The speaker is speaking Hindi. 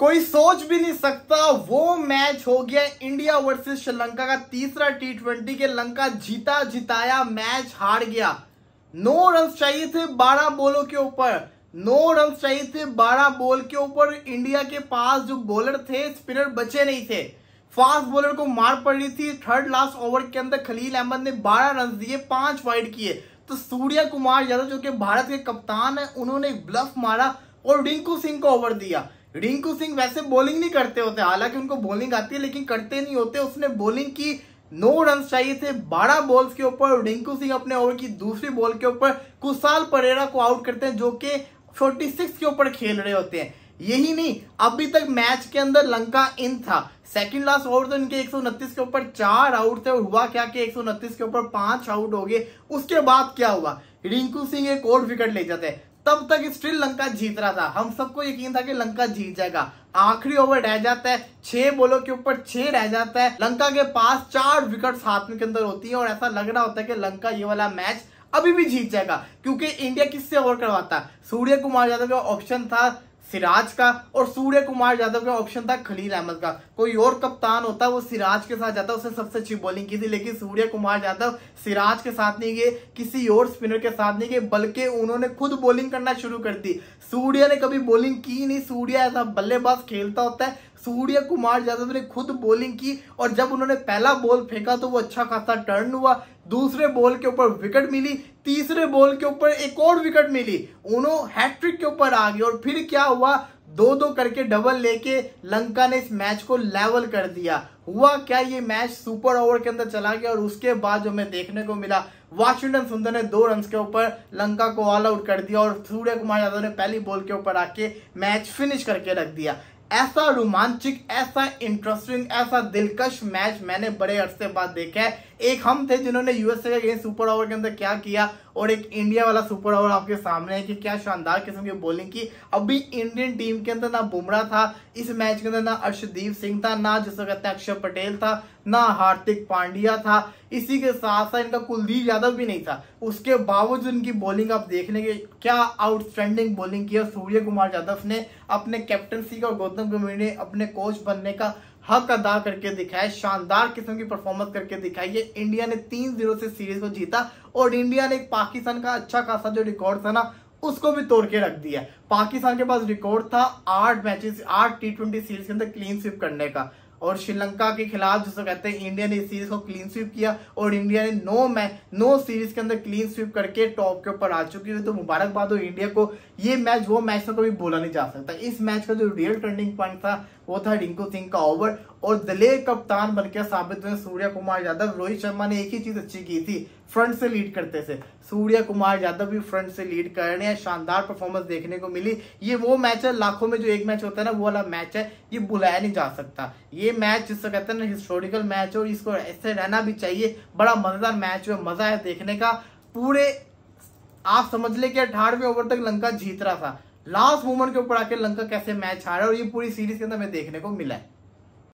कोई सोच भी नहीं सकता वो मैच हो गया इंडिया वर्सेस श्रीलंका का तीसरा टी ट्वेंटी के लंका जीता जिताया मैच हार गया नो रन चाहिए थे बारह बॉलों के ऊपर नो रन चाहिए थे बारह बॉल के ऊपर इंडिया के पास जो बॉलर थे स्पिनर बचे नहीं थे फास्ट बॉलर को मार पड़ रही थी थर्ड लास्ट ओवर के अंदर खलील अहमद ने 12 रन दिए पांच वाइड किए तो सूर्य कुमार यादव जो कि भारत के कप्तान है उन्होंने ब्लफ मारा और रिंकू सिंह को ओवर दिया रिंकू सिंह वैसे बॉलिंग नहीं करते होते हालांकि उनको बॉलिंग आती है लेकिन करते नहीं होते उसने बॉलिंग की नो रन चाहिए थे बारह बॉल्स के ऊपर रिंकू सिंह अपने ओवर की दूसरी बॉल के ऊपर कुशाल परेरा को आउट करते हैं जो कि 46 के ऊपर खेल रहे होते हैं यही नहीं अभी तक मैच के अंदर लंका इन था सेकंड लास्ट ओवर तो इनके 129 के ऊपर चार आउट थे और हुआ क्या कि 129 के ऊपर पांच आउट हो गए उसके बाद क्या हुआ रिंकू सिंह एक और विकेट ले जाते हैं तब तक स्टिल लंका जीत रहा था हम सबको यकीन था कि लंका जीत जाएगा आखिरी ओवर रह जाता है छह बोलों के ऊपर छह रह जाता है लंका के पास चार विकेट हाथ में के अंदर होती है और ऐसा लग रहा होता है कि लंका ये वाला मैच अभी भी जीत जाएगा क्योंकि इंडिया किससे ओवर करवाता सूर्य कुमार यादव का ऑप्शन था सिराज का और सूर्य कुमार यादव का ऑप्शन था खलील अहमद का कोई और कप्तान होता वो सिराज के साथ जाता उसने सबसे अच्छी बॉलिंग की थी लेकिन सूर्य कुमार यादव सिराज के साथ नहीं गए किसी और स्पिनर के साथ नहीं गए बल्कि उन्होंने खुद बॉलिंग करना शुरू कर दी सूर्य ने कभी बॉलिंग की नहीं सूर्य ऐसा बल्लेबाज खेलता होता है सूर्य कुमार यादव ने खुद बॉलिंग की और जब उन्होंने पहला बॉल फेंका तो वो अच्छा खासा टर्न हुआ दूसरे बॉल के ऊपर विकेट मिली तीसरे बॉल के ऊपर एक और विकेट मिली उन्होंने हैट्रिक के ऊपर आ गई और फिर क्या हुआ दो दो करके डबल लेके लंका ने इस मैच को लेवल कर दिया हुआ क्या ये मैच सुपर ओवर के अंदर चला गया और उसके बाद जो हमें देखने को मिला वाशिंगटन सुंदर ने दो रन के ऊपर लंका को ऑल आउट कर दिया और सूर्य कुमार यादव ने पहली बॉल के ऊपर आके मैच फिनिश करके रख दिया ऐसा रोमांचिक ऐसा इंटरेस्टिंग ऐसा दिलकश मैच मैंने बड़े अरसे बाद देखा है एक हम थे जिन्होंने यूएसए के अगेंस्ट सुपर ओवर के अंदर क्या किया और एक इंडिया वाला सुपर ओवर आपके सामने है कि क्या शानदार किस्म की बॉलिंग की अभी इंडियन टीम के अंदर ना बुमराह था इस मैच के अंदर ना अर्षदीप सिंह था ना जिसको कहते हैं अक्षर पटेल था ना हार्दिक पांड्या था इसी के साथ साथ इनका कुलदीप यादव भी नहीं था उसके बावजूद इनकी बॉलिंग आप देख लेंगे क्या आउटस्टैंडिंग बॉलिंग की सूर्य कुमार यादव ने अपने कैप्टनसी का और गौतम गंभीर ने अपने कोच बनने का हक अदा करके दिखाया शानदार किस्म की परफॉर्मेंस करके दिखाई है इंडिया ने तीन जीरो से सीरीज को जीता और इंडिया ने पाकिस्तान का अच्छा खासा जो रिकॉर्ड था ना उसको भी तोड़ के रख दिया पाकिस्तान के पास रिकॉर्ड था आठ मैचेस आठ टी ट्वेंटी सीरीज के अंदर क्लीन स्विप करने का और श्रीलंका के खिलाफ जिसको कहते हैं इंडिया ने इस सीरीज को क्लीन स्वीप किया और इंडिया ने नो मैच नो सीरीज के अंदर क्लीन स्वीप करके टॉप के ऊपर आ चुकी है तो मुबारकबाद हो इंडिया को ये मैच वो मैच में कभी बोला नहीं जा सकता इस मैच का जो रियल टर्निंग पॉइंट था वो था रिंकू सिंह का ओवर और दले कप्तान बनकर साबित हुए सूर्य कुमार यादव रोहित शर्मा ने एक ही चीज अच्छी की थी फ्रंट से लीड करते थे सूर्य कुमार यादव भी फ्रंट से लीड कर रहे हैं शानदार परफॉर्मेंस देखने को मिली ये वो मैच है लाखों में जो एक मैच होता है ना वो वाला मैच है ये बुलाया नहीं जा सकता ये ये मैच जिसको कहते हैं ना हिस्टोरिकल मैच और इसको ऐसे रहना भी चाहिए बड़ा मज़ेदार मैच हुआ मज़ा है देखने का पूरे आप समझ ले कि अठारहवें ओवर तक लंका जीत रहा था लास्ट मोमेंट के ऊपर आके लंका कैसे मैच हारा और ये पूरी सीरीज के अंदर हमें देखने को मिला है